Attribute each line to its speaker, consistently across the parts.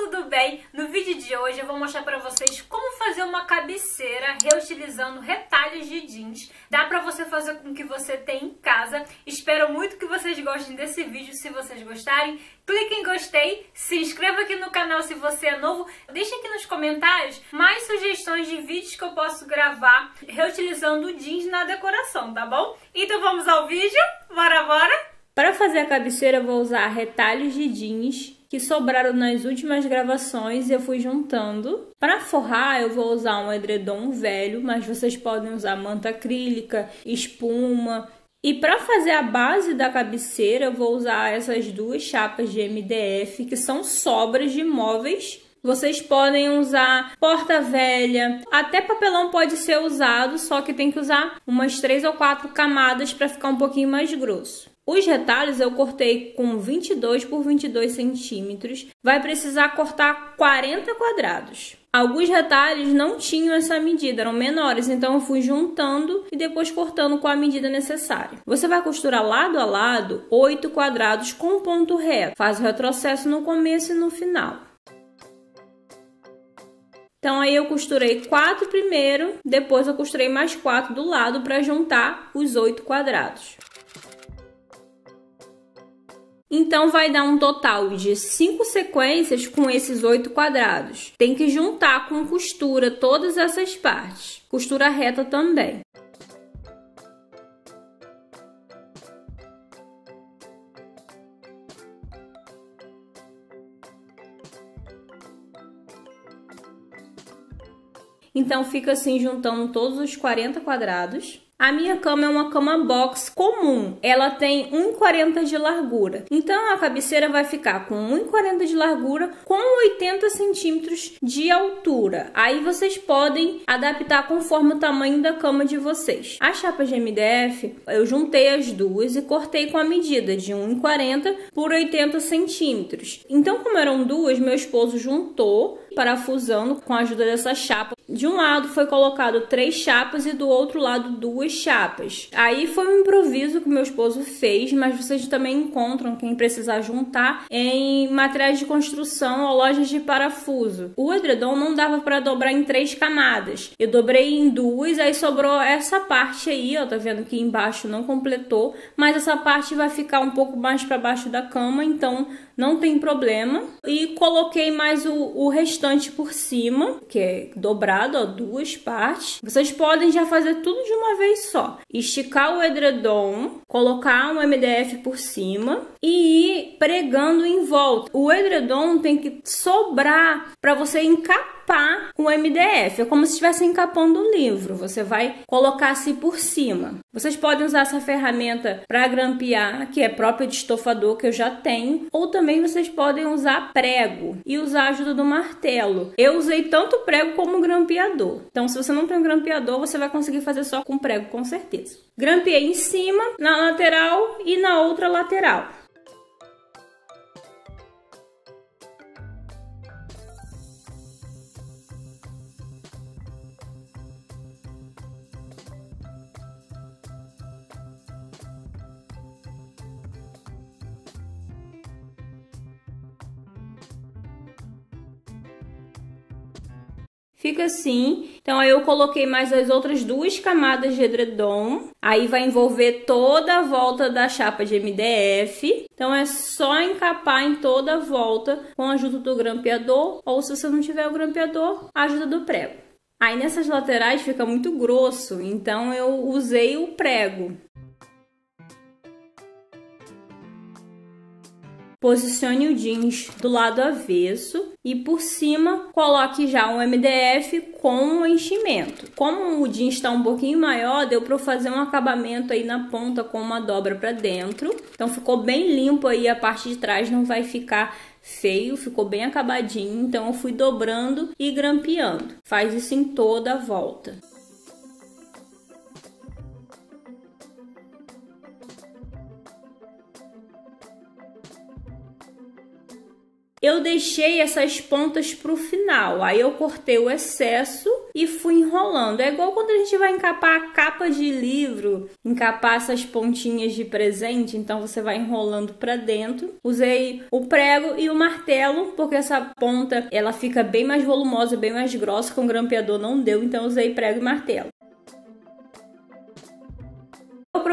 Speaker 1: tudo bem? No vídeo de hoje eu vou mostrar para vocês como fazer uma cabeceira reutilizando retalhos de jeans. Dá para você fazer com o que você tem em casa. Espero muito que vocês gostem desse vídeo. Se vocês gostarem, clique em gostei, se inscreva aqui no canal se você é novo, deixe aqui nos comentários mais sugestões de vídeos que eu posso gravar reutilizando jeans na decoração, tá bom? Então vamos ao vídeo? Bora, bora! Para fazer a cabeceira, vou usar retalhos de jeans que sobraram nas últimas gravações e eu fui juntando. Para forrar, eu vou usar um edredom velho, mas vocês podem usar manta acrílica, espuma. E para fazer a base da cabeceira, eu vou usar essas duas chapas de MDF, que são sobras de móveis vocês podem usar porta velha, até papelão pode ser usado, só que tem que usar umas três ou quatro camadas para ficar um pouquinho mais grosso. Os retalhos eu cortei com 22 por 22 centímetros. Vai precisar cortar 40 quadrados. Alguns retalhos não tinham essa medida, eram menores, então eu fui juntando e depois cortando com a medida necessária. Você vai costurar lado a lado 8 quadrados com ponto reto. Faz o retrocesso no começo e no final. Então aí eu costurei quatro primeiro, depois eu costurei mais quatro do lado para juntar os oito quadrados. Então vai dar um total de cinco sequências com esses oito quadrados. Tem que juntar com costura todas essas partes. Costura reta também. Então fica assim juntando todos os 40 quadrados. A minha cama é uma cama box comum, ela tem 1,40 de largura. Então a cabeceira vai ficar com 1,40 de largura com 80 centímetros de altura. Aí vocês podem adaptar conforme o tamanho da cama de vocês. A chapa de MDF eu juntei as duas e cortei com a medida de 1,40 por 80 centímetros. Então, como eram duas, meu esposo juntou parafusando com a ajuda dessa chapa. De um lado foi colocado três chapas e do outro lado duas chapas. Aí foi um improviso que meu esposo fez, mas vocês também encontram quem precisar juntar em materiais de construção ou lojas de parafuso. O edredom não dava para dobrar em três camadas. Eu dobrei em duas, aí sobrou essa parte aí, ó, tá vendo que embaixo não completou, mas essa parte vai ficar um pouco mais para baixo da cama, então não tem problema. E coloquei mais o, o restante por cima, que é dobrado, ó, duas partes. Vocês podem já fazer tudo de uma vez só. Esticar o edredom, colocar um MDF por cima, e ir pregando em volta. O edredom tem que sobrar para você encapar o MDF. É como se estivesse encapando um livro. Você vai colocar assim por cima. Vocês podem usar essa ferramenta para grampear, que é própria de estofador que eu já tenho, ou também vocês podem usar prego e usar a ajuda do martelo. Eu usei tanto prego como grampeador. Então, se você não tem um grampeador, você vai conseguir fazer só com prego, com certeza. Grampeei em cima, na lateral e na outra lateral. Fica assim. Então, aí eu coloquei mais as outras duas camadas de edredom. Aí vai envolver toda a volta da chapa de MDF. Então, é só encapar em toda a volta com a ajuda do grampeador. Ou, se você não tiver o grampeador, a ajuda do prego. Aí, nessas laterais fica muito grosso. Então, eu usei o prego. Posicione o jeans do lado avesso e por cima coloque já um MDF com o enchimento. Como o jeans está um pouquinho maior, deu para fazer um acabamento aí na ponta com uma dobra para dentro. Então ficou bem limpo aí a parte de trás, não vai ficar feio, ficou bem acabadinho. Então eu fui dobrando e grampeando. Faz isso em toda a volta. Eu deixei essas pontas para o final, aí eu cortei o excesso e fui enrolando. É igual quando a gente vai encapar a capa de livro, encapar essas pontinhas de presente, então você vai enrolando para dentro. Usei o prego e o martelo, porque essa ponta ela fica bem mais volumosa, bem mais grossa, com grampeador não deu, então usei prego e martelo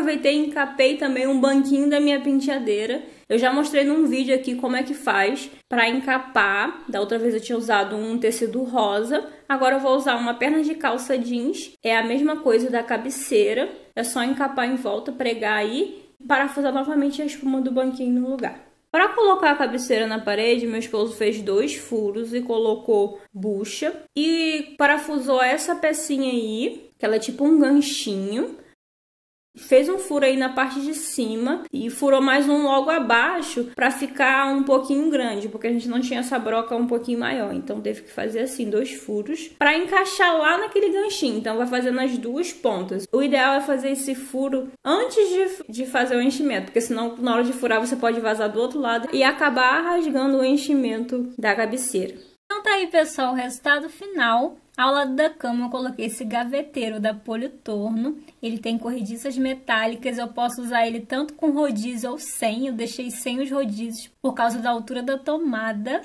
Speaker 1: aproveitei e encapei também um banquinho da minha penteadeira. Eu já mostrei num vídeo aqui como é que faz para encapar. Da outra vez eu tinha usado um tecido rosa. Agora eu vou usar uma perna de calça jeans. É a mesma coisa da cabeceira. É só encapar em volta, pregar aí e parafusar novamente a espuma do banquinho no lugar. Para colocar a cabeceira na parede, meu esposo fez dois furos e colocou bucha e parafusou essa pecinha aí, que ela é tipo um ganchinho, fez um furo aí na parte de cima e furou mais um logo abaixo para ficar um pouquinho grande, porque a gente não tinha essa broca um pouquinho maior, então teve que fazer assim dois furos para encaixar lá naquele ganchinho. Então vai fazendo as duas pontas. O ideal é fazer esse furo antes de, de fazer o enchimento, porque senão na hora de furar você pode vazar do outro lado e acabar rasgando o enchimento da cabeceira. Então tá aí, pessoal, o resultado final ao lado da cama eu coloquei esse gaveteiro da Politorno, ele tem corrediças metálicas, eu posso usar ele tanto com rodízio ou sem, eu deixei sem os rodízios por causa da altura da tomada.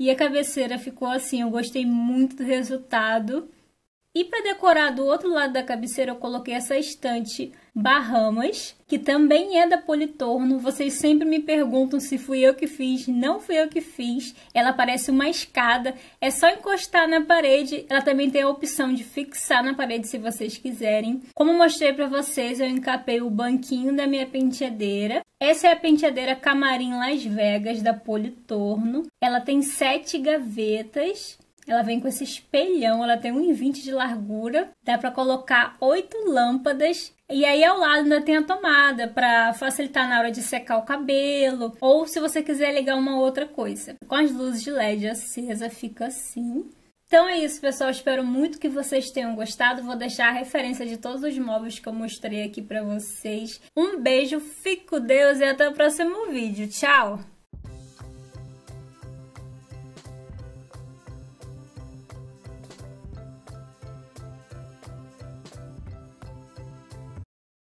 Speaker 1: E a cabeceira ficou assim, eu gostei muito do resultado. E para decorar do outro lado da cabeceira eu coloquei essa estante Bahamas, que também é da Politorno. Vocês sempre me perguntam se fui eu que fiz, não fui eu que fiz. Ela parece uma escada, é só encostar na parede. Ela também tem a opção de fixar na parede se vocês quiserem. Como mostrei para vocês, eu encapei o banquinho da minha penteadeira. Essa é a penteadeira Camarim Las Vegas da Politorno. Ela tem sete gavetas ela vem com esse espelhão, ela tem 1,20 de largura, dá para colocar oito lâmpadas e aí ao lado ainda tem a tomada para facilitar na hora de secar o cabelo ou se você quiser ligar uma outra coisa. Com as luzes de LED acesa fica assim. Então é isso, pessoal. Espero muito que vocês tenham gostado. Vou deixar a referência de todos os móveis que eu mostrei aqui para vocês. Um beijo, fico com Deus e até o próximo vídeo. Tchau!